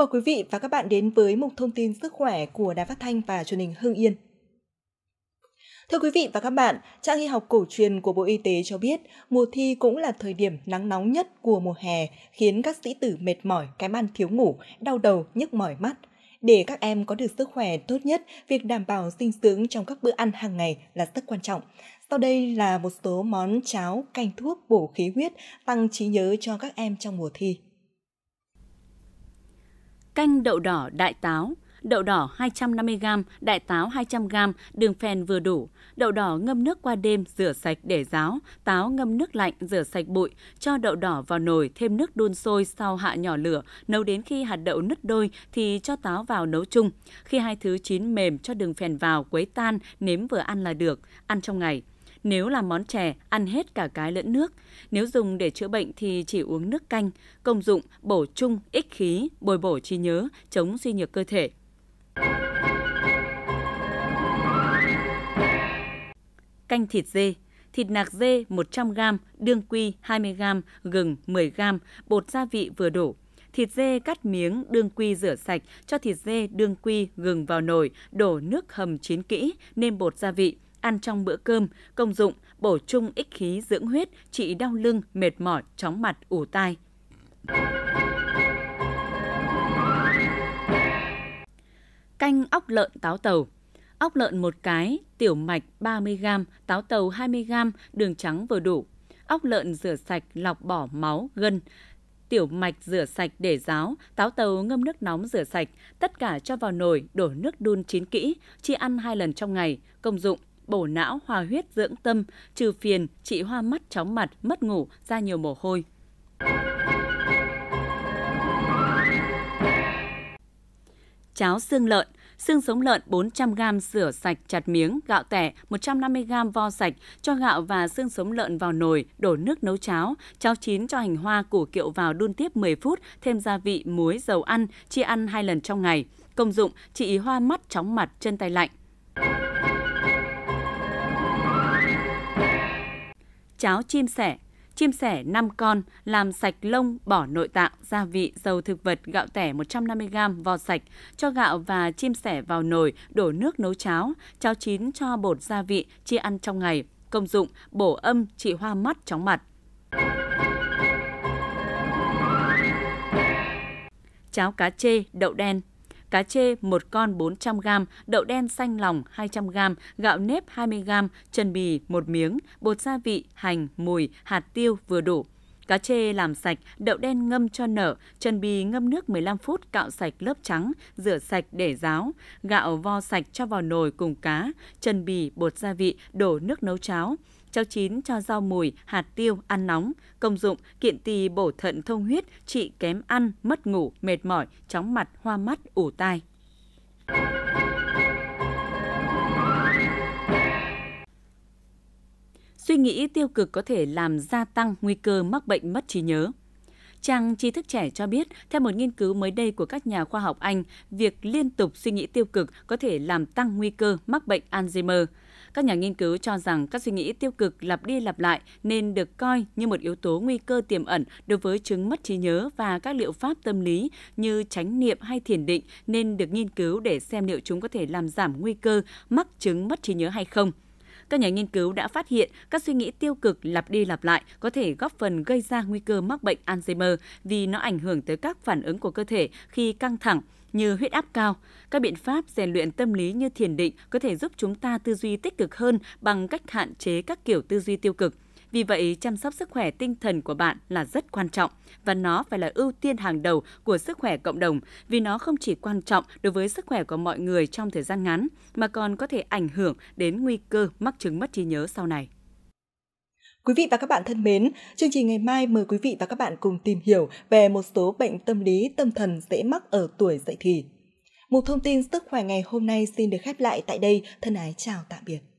Mời quý vị và các bạn đến với mục thông tin sức khỏe của Đài Phát Thanh và truyền hình Hưng Yên. Thưa quý vị và các bạn, trang y học cổ truyền của Bộ Y tế cho biết mùa thi cũng là thời điểm nắng nóng nhất của mùa hè, khiến các sĩ tử mệt mỏi, kém ăn thiếu ngủ, đau đầu, nhức mỏi mắt. Để các em có được sức khỏe tốt nhất, việc đảm bảo dinh dưỡng trong các bữa ăn hàng ngày là rất quan trọng. Sau đây là một số món cháo, canh thuốc bổ khí huyết, tăng trí nhớ cho các em trong mùa thi canh đậu đỏ đại táo, đậu đỏ 250g, đại táo 200g, đường phèn vừa đủ, đậu đỏ ngâm nước qua đêm rửa sạch để ráo, táo ngâm nước lạnh rửa sạch bụi, cho đậu đỏ vào nồi thêm nước đun sôi sau hạ nhỏ lửa, nấu đến khi hạt đậu nứt đôi thì cho táo vào nấu chung. Khi hai thứ chín mềm cho đường phèn vào quấy tan, nếm vừa ăn là được, ăn trong ngày. Nếu làm món chè, ăn hết cả cái lẫn nước. Nếu dùng để chữa bệnh thì chỉ uống nước canh, công dụng bổ trung, ích khí, bồi bổ trí nhớ, chống suy nhược cơ thể. Canh thịt dê thịt nạc dê 100g, đương quy 20g, gừng 10g, bột gia vị vừa đủ. Thịt dê cắt miếng, đương quy rửa sạch, cho thịt dê đương quy gừng vào nồi, đổ nước hầm chín kỹ, nêm bột gia vị ăn trong bữa cơm, công dụng bổ trung ích khí dưỡng huyết, trị đau lưng, mệt mỏi, chóng mặt, ủ tai. Canh ốc lợn táo tàu ốc lợn một cái, tiểu mạch 30g, táo tàu 20g, đường trắng vừa đủ. Ốc lợn rửa sạch, lọc bỏ máu, gân, tiểu mạch rửa sạch để ráo, táo tàu ngâm nước nóng rửa sạch, tất cả cho vào nồi, đổ nước đun chín kỹ, chia ăn hai lần trong ngày. Công dụng bổ não, hòa huyết, dưỡng tâm, trừ phiền, trị hoa mắt, chóng mặt, mất ngủ, ra nhiều mồ hôi. Cháo xương lợn xương sống lợn 400g rửa sạch chặt miếng, gạo tẻ 150g vo sạch, cho gạo và xương sống lợn vào nồi, đổ nước nấu cháo, cháo chín cho hành hoa củ kiệu vào đun tiếp 10 phút, thêm gia vị, muối, dầu ăn, chia ăn hai lần trong ngày. Công dụng trị hoa mắt, chóng mặt, chân tay lạnh. cháo chim sẻ, chim sẻ 5 con làm sạch lông, bỏ nội tạng, gia vị, dầu thực vật, gạo tẻ 150g, vò sạch, cho gạo và chim sẻ vào nồi, đổ nước nấu cháo, cháo chín cho bột gia vị, chia ăn trong ngày. Công dụng bổ âm, trị hoa mắt, chóng mặt. Cháo cá chê, đậu đen cá chê 1 con 400g, đậu đen xanh lòng 200g, gạo nếp 20g, chân bì 1 miếng, bột gia vị, hành, mùi, hạt tiêu vừa đủ. Cá chê làm sạch, đậu đen ngâm cho nở, chân bì ngâm nước 15 phút cạo sạch lớp trắng, rửa sạch để ráo, gạo vo sạch cho vào nồi cùng cá, chân bì, bột gia vị, đổ nước nấu cháo cháo chín cho rau mùi, hạt tiêu, ăn nóng. Công dụng, kiện tỳ bổ thận thông huyết, trị kém ăn, mất ngủ, mệt mỏi, chóng mặt, hoa mắt, ủ tai. Suy nghĩ tiêu cực có thể làm gia tăng nguy cơ mắc bệnh mất trí nhớ. Trang Tri thức trẻ cho biết, theo một nghiên cứu mới đây của các nhà khoa học Anh, việc liên tục suy nghĩ tiêu cực có thể làm tăng nguy cơ mắc bệnh Alzheimer. Các nhà nghiên cứu cho rằng các suy nghĩ tiêu cực lặp đi lặp lại nên được coi như một yếu tố nguy cơ tiềm ẩn đối với chứng mất trí nhớ và các liệu pháp tâm lý như chánh niệm hay thiền định nên được nghiên cứu để xem liệu chúng có thể làm giảm nguy cơ mắc chứng mất trí nhớ hay không các nhà nghiên cứu đã phát hiện các suy nghĩ tiêu cực lặp đi lặp lại có thể góp phần gây ra nguy cơ mắc bệnh Alzheimer vì nó ảnh hưởng tới các phản ứng của cơ thể khi căng thẳng, như huyết áp cao. Các biện pháp rèn luyện tâm lý như thiền định có thể giúp chúng ta tư duy tích cực hơn bằng cách hạn chế các kiểu tư duy tiêu cực. Vì vậy, chăm sóc sức khỏe tinh thần của bạn là rất quan trọng và nó phải là ưu tiên hàng đầu của sức khỏe cộng đồng vì nó không chỉ quan trọng đối với sức khỏe của mọi người trong thời gian ngắn mà còn có thể ảnh hưởng đến nguy cơ mắc chứng mất trí nhớ sau này. Quý vị và các bạn thân mến, chương trình ngày mai mời quý vị và các bạn cùng tìm hiểu về một số bệnh tâm lý tâm thần dễ mắc ở tuổi dậy thì. Một thông tin sức khỏe ngày hôm nay xin được khép lại tại đây. Thân ái chào tạm biệt.